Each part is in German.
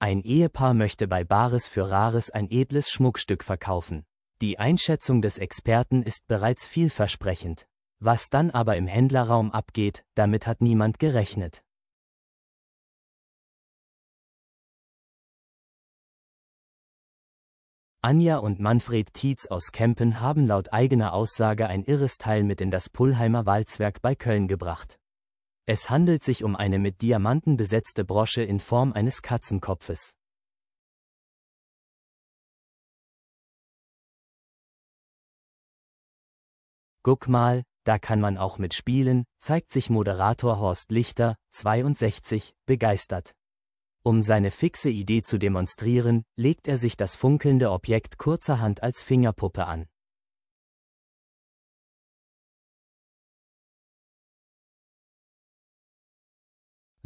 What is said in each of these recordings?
Ein Ehepaar möchte bei Bares für Rares ein edles Schmuckstück verkaufen. Die Einschätzung des Experten ist bereits vielversprechend. Was dann aber im Händlerraum abgeht, damit hat niemand gerechnet. Anja und Manfred Tietz aus Kempen haben laut eigener Aussage ein irres Teil mit in das Pullheimer Walzwerk bei Köln gebracht. Es handelt sich um eine mit Diamanten besetzte Brosche in Form eines Katzenkopfes. Guck mal, da kann man auch mitspielen, zeigt sich Moderator Horst Lichter, 62, begeistert. Um seine fixe Idee zu demonstrieren, legt er sich das funkelnde Objekt kurzerhand als Fingerpuppe an.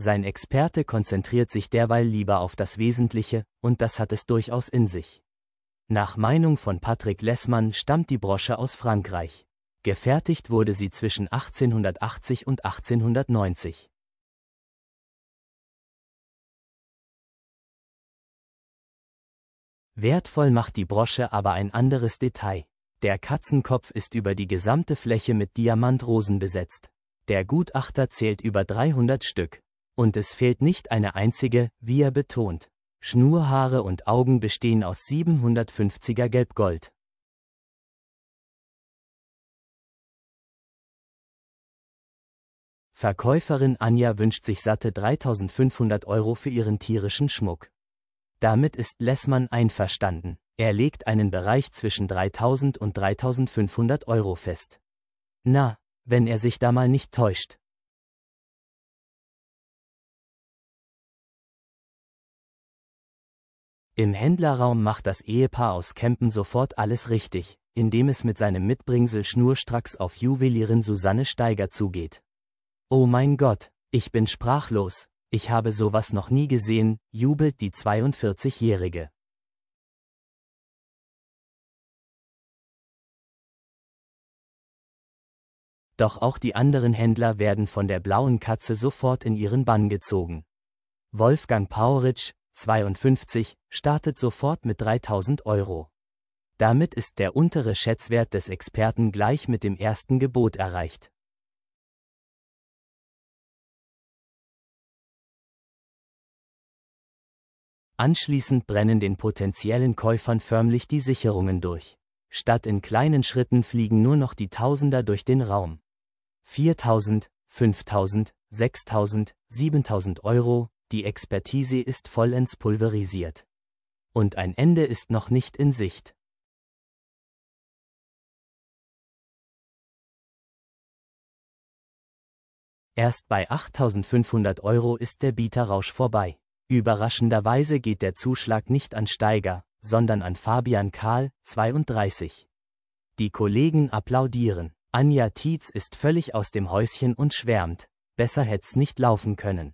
Sein Experte konzentriert sich derweil lieber auf das Wesentliche, und das hat es durchaus in sich. Nach Meinung von Patrick Lessmann stammt die Brosche aus Frankreich. Gefertigt wurde sie zwischen 1880 und 1890. Wertvoll macht die Brosche aber ein anderes Detail. Der Katzenkopf ist über die gesamte Fläche mit Diamantrosen besetzt. Der Gutachter zählt über 300 Stück. Und es fehlt nicht eine einzige, wie er betont. Schnurhaare und Augen bestehen aus 750er Gelbgold. Verkäuferin Anja wünscht sich satte 3500 Euro für ihren tierischen Schmuck. Damit ist Lessmann einverstanden. Er legt einen Bereich zwischen 3000 und 3500 Euro fest. Na, wenn er sich da mal nicht täuscht. Im Händlerraum macht das Ehepaar aus Kempen sofort alles richtig, indem es mit seinem Mitbringsel schnurstracks auf Juwelierin Susanne Steiger zugeht. Oh mein Gott, ich bin sprachlos, ich habe sowas noch nie gesehen, jubelt die 42-Jährige. Doch auch die anderen Händler werden von der blauen Katze sofort in ihren Bann gezogen. Wolfgang Pauritsch, 52, startet sofort mit 3000 Euro. Damit ist der untere Schätzwert des Experten gleich mit dem ersten Gebot erreicht. Anschließend brennen den potenziellen Käufern förmlich die Sicherungen durch. Statt in kleinen Schritten fliegen nur noch die Tausender durch den Raum. 4000, 5000, 6000, 7000 Euro, die Expertise ist vollends pulverisiert. Und ein Ende ist noch nicht in Sicht. Erst bei 8500 Euro ist der Bieterrausch vorbei. Überraschenderweise geht der Zuschlag nicht an Steiger, sondern an Fabian Karl, 32. Die Kollegen applaudieren. Anja Tietz ist völlig aus dem Häuschen und schwärmt. Besser hätt's nicht laufen können.